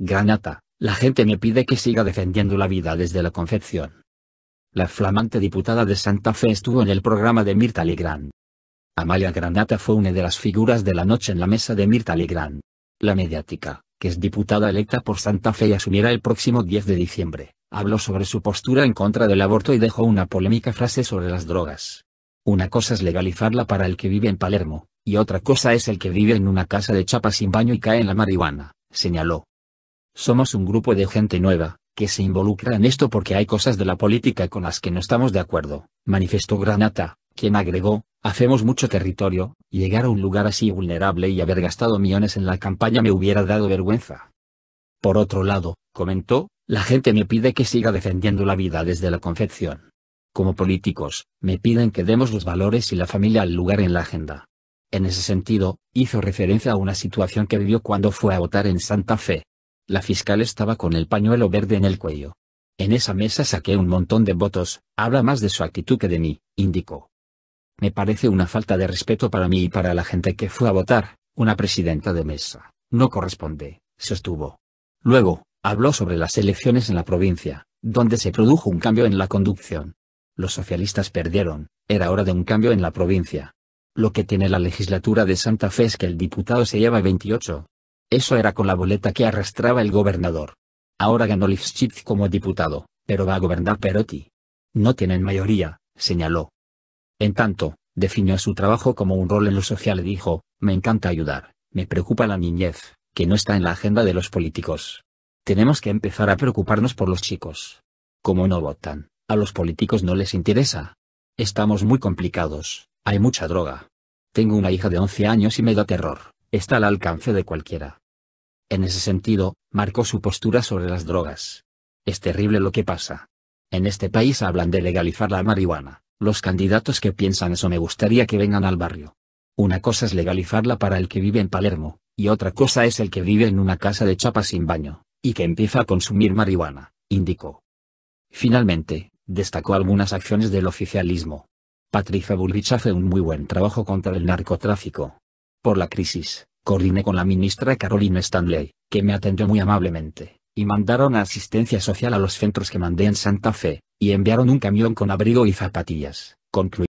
Granata, la gente me pide que siga defendiendo la vida desde la concepción. La flamante diputada de Santa Fe estuvo en el programa de Mirta Legrand. Amalia Granata fue una de las figuras de la noche en la mesa de Mirta Legrand. La mediática, que es diputada electa por Santa Fe y asumirá el próximo 10 de diciembre, habló sobre su postura en contra del aborto y dejó una polémica frase sobre las drogas. Una cosa es legalizarla para el que vive en Palermo, y otra cosa es el que vive en una casa de chapa sin baño y cae en la marihuana, señaló. Somos un grupo de gente nueva, que se involucra en esto porque hay cosas de la política con las que no estamos de acuerdo, manifestó Granata, quien agregó, hacemos mucho territorio, llegar a un lugar así vulnerable y haber gastado millones en la campaña me hubiera dado vergüenza. Por otro lado, comentó, la gente me pide que siga defendiendo la vida desde la concepción. Como políticos, me piden que demos los valores y la familia al lugar en la agenda. En ese sentido, hizo referencia a una situación que vivió cuando fue a votar en Santa Fe, la fiscal estaba con el pañuelo verde en el cuello. En esa mesa saqué un montón de votos, habla más de su actitud que de mí, indicó. Me parece una falta de respeto para mí y para la gente que fue a votar, una presidenta de mesa, no corresponde, sostuvo. Luego, habló sobre las elecciones en la provincia, donde se produjo un cambio en la conducción. Los socialistas perdieron, era hora de un cambio en la provincia. Lo que tiene la legislatura de Santa Fe es que el diputado se lleva 28, eso era con la boleta que arrastraba el gobernador. Ahora ganó Livschitz como diputado, pero va a gobernar Perotti. No tienen mayoría, señaló. En tanto, definió su trabajo como un rol en lo social y dijo, me encanta ayudar, me preocupa la niñez, que no está en la agenda de los políticos. Tenemos que empezar a preocuparnos por los chicos. Como no votan, a los políticos no les interesa. Estamos muy complicados, hay mucha droga. Tengo una hija de 11 años y me da terror está al alcance de cualquiera. En ese sentido, marcó su postura sobre las drogas. Es terrible lo que pasa. En este país hablan de legalizar la marihuana. Los candidatos que piensan eso me gustaría que vengan al barrio. Una cosa es legalizarla para el que vive en Palermo, y otra cosa es el que vive en una casa de chapa sin baño, y que empieza a consumir marihuana, indicó. Finalmente, destacó algunas acciones del oficialismo. Patricia Bullrich hace un muy buen trabajo contra el narcotráfico, por la crisis, coordiné con la ministra Carolina Stanley, que me atendió muy amablemente, y mandaron asistencia social a los centros que mandé en Santa Fe, y enviaron un camión con abrigo y zapatillas, concluí.